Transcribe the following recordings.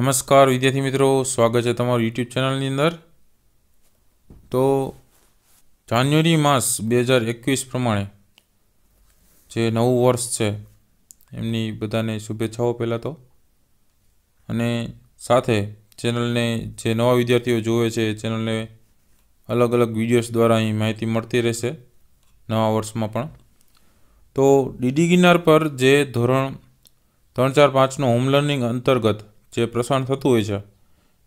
નમસ્કાર વિદ્યાર્થી મિત્રો સ્વાગત છે તમારું યુટ્યુબ ચેનલની અંદર તો જાન્યુઆરી માસ બે હજાર એકવીસ પ્રમાણે જે નવું વર્ષ છે એમની બધાને શુભેચ્છાઓ પહેલાં તો અને સાથે ચેનલને જે નવા વિદ્યાર્થીઓ જોવે છે એ ચેનલને અલગ અલગ વિડીયોસ દ્વારા અહીં માહિતી મળતી રહેશે નવા વર્ષમાં પણ તો ડીડી ગિરનાર પર જે ધોરણ ત્રણ ચાર પાંચનો હોમ લર્નિંગ અંતર્ગત જે પ્રસારણ થતું હોય છે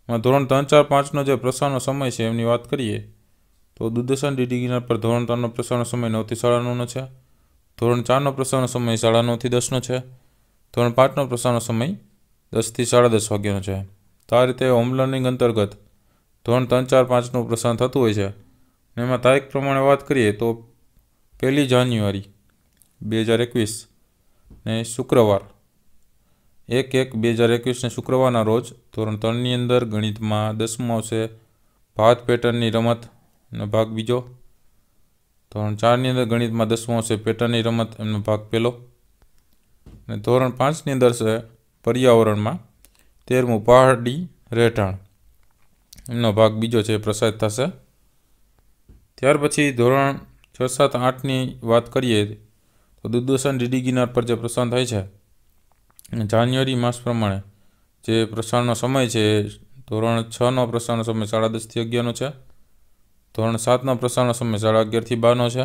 એમાં ધોરણ ત્રણ ચાર પાંચનો જે પ્રસારણનો સમય છે એમની વાત કરીએ તો દૂરદર્શન ડીડીગીના પર ધોરણ ત્રણનો પ્રસારણ સમય નવથી સાડા છે ધોરણ ચારનો પ્રસારણ સમય સાડા નવથી દસનો છે ધોરણ પાંચનો પ્રસારણ સમય દસથી સાડા દસ વાગ્યાનો છે તો આ રીતે હોમ લર્નિંગ અંતર્ગત ધોરણ ત્રણ ચાર પાંચનું પ્રસારણ થતું હોય છે અને એમાં તારીખ પ્રમાણે વાત કરીએ તો પહેલી જાન્યુઆરી બે હજાર એકવીસ ને શુક્રવાર એક એક બે હજાર એકવીસને શુક્રવારના રોજ ધોરણ ત્રણની અંદર ગણિતમાં દસમો છે ભાત પેટર્નની રમતનો ભાગ બીજો ધોરણ ચારની અંદર ગણિતમાં દસમો છે પેટર્નની રમત એમનો ભાગ પહેલો અને ધોરણ પાંચની અંદર છે પર્યાવરણમાં તેરમું પહાડી રહેઠાણ એમનો ભાગ બીજો છે પ્રસાદ થશે ત્યાર પછી ધોરણ છ સાત આઠની વાત કરીએ તો દુર્દર્શન ડીડી ગિનાર પર જે પ્રસંગ થાય છે જાન્યુઆરી માસ પ્રમાણે જે પ્રસારણનો સમય છે ધોરણ છનો પ્રસારણનો સમય સાડા દસથી અગિયારનો છે ધોરણ સાતનો પ્રસારણનો સમય સાડા અગિયારથી બારનો છે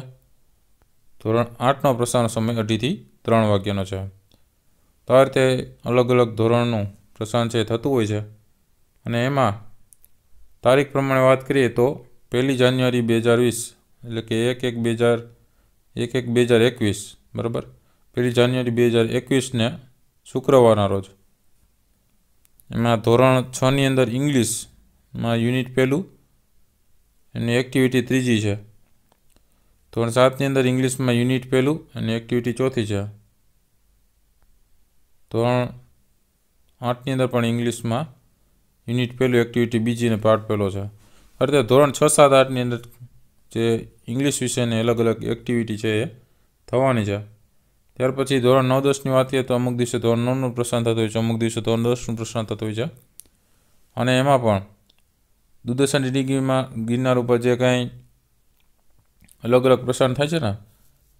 ધોરણ આઠનો પ્રસારણનો સમય અઢીથી ત્રણ વાગ્યાનો છે તો આ રીતે અલગ અલગ ધોરણનું પ્રસારણ છે થતું હોય છે અને એમાં તારીખ પ્રમાણે વાત કરીએ તો પહેલી જાન્યુઆરી બે હજાર વીસ એટલે કે એક એક બે હજાર એક એક બે હજાર એકવીસ બરાબર પહેલી જાન્યુઆરી બે હજાર એકવીસને શુક્રવારના રોજ એમાં ધોરણ છની અંદર ઇંગ્લિશમાં યુનિટ પહેલું એની એક્ટિવિટી ત્રીજી છે ધોરણ સાતની અંદર ઇંગ્લિશમાં યુનિટ પહેલું અને એક્ટિવિટી ચોથી છે ધોરણ આઠની અંદર પણ ઇંગ્લિશમાં યુનિટ પહેલું એક્ટિવિટી બીજી અને પાઠ પહેલો છે અત્યારે ધોરણ છ સાત આઠની અંદર જે ઇંગ્લિશ વિષયની અલગ અલગ એક્ટિવિટી છે એ થવાની છે ત્યાર પછી ધોરણ નવ દસની વાત કરીએ તો અમુક દિવસે ધોરણ નવનું પ્રસારણ થતું હોય છે અમુક દિવસે ધોરણ દસનું પ્રસારણ થતું હોય છે અને એમાં પણ દૂરદર્શન ડીડીગીમાં ગિરનાર ઉપર જે કાંઈ અલગ અલગ પ્રસારણ થાય છે ને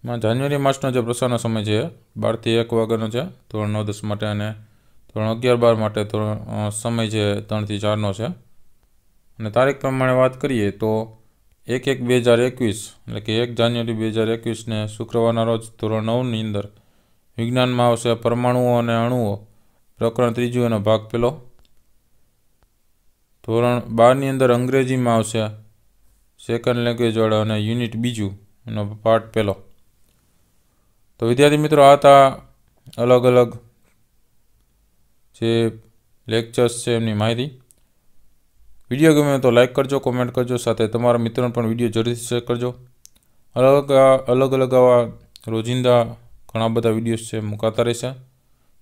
એમાં જાન્યુઆરી માસનો જે પ્રસારણ સમય છે બારથી એક વાગ્યાનો છે ધોરણ નવ દસ માટે અને ધોરણ અગિયાર બાર માટે ધોરણ સમય છે ત્રણથી ચારનો છે અને તારીખ પ્રમાણે વાત કરીએ તો એક એક બે હજાર એકવીસ એટલે કે એક જાન્યુઆરી બે હજાર એકવીસને શુક્રવારના રોજ ધોરણ નવની અંદર વિજ્ઞાનમાં આવશે પરમાણુઓ અને અણુઓ પ્રકરણ ત્રીજું એનો ભાગ પેલો ધોરણ બારની અંદર અંગ્રેજીમાં આવશે સેકન્ડ લેંગ્વેજવાળા અને યુનિટ બીજું એનો પાર્ટ પહેલો તો વિદ્યાર્થી મિત્રો આ હતા અલગ અલગ જે લેક્ચર્સ છે એમની માહિતી વિડીયો ગમે તો લાઇક કરજો કોમેન્ટ કરજો સાથે તમારા મિત્રોને પણ વિડીયો જરૂરથી શેર કરજો અલગ અલગ અલગ આવા રોજિંદા ઘણા બધા વિડીયોઝ છે મુકાતા રહેશે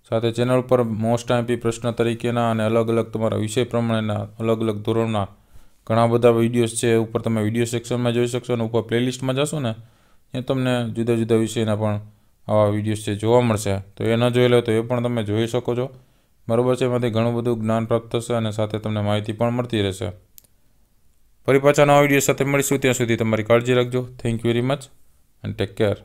સાથે ચેનલ પર મોસ્ટ આઈપી પ્રશ્ન તરીકેના અને અલગ અલગ તમારા વિષય પ્રમાણેના અલગ અલગ ધોરણના ઘણા બધા વિડીયોઝ છે ઉપર તમે વિડીયો સેક્શનમાં જોઈ શકશો અને ઉપર પ્લેલિસ્ટમાં જશો ને એ તમને જુદા જુદા વિષયના પણ આવા વિડીયોઝ છે જોવા મળશે તો એ ન જોઈ લો તો એ પણ તમે જોઈ શકો છો બરાબર છે એમાંથી ઘણું બધું જ્ઞાન પ્રાપ્ત થશે અને સાથે તમને માહિતી પણ મળતી રહેશે ફરી પાછા નવા વિડીયો સાથે મળીશું ત્યાં સુધી તમારી કાળજી રાખજો thank you very much and take care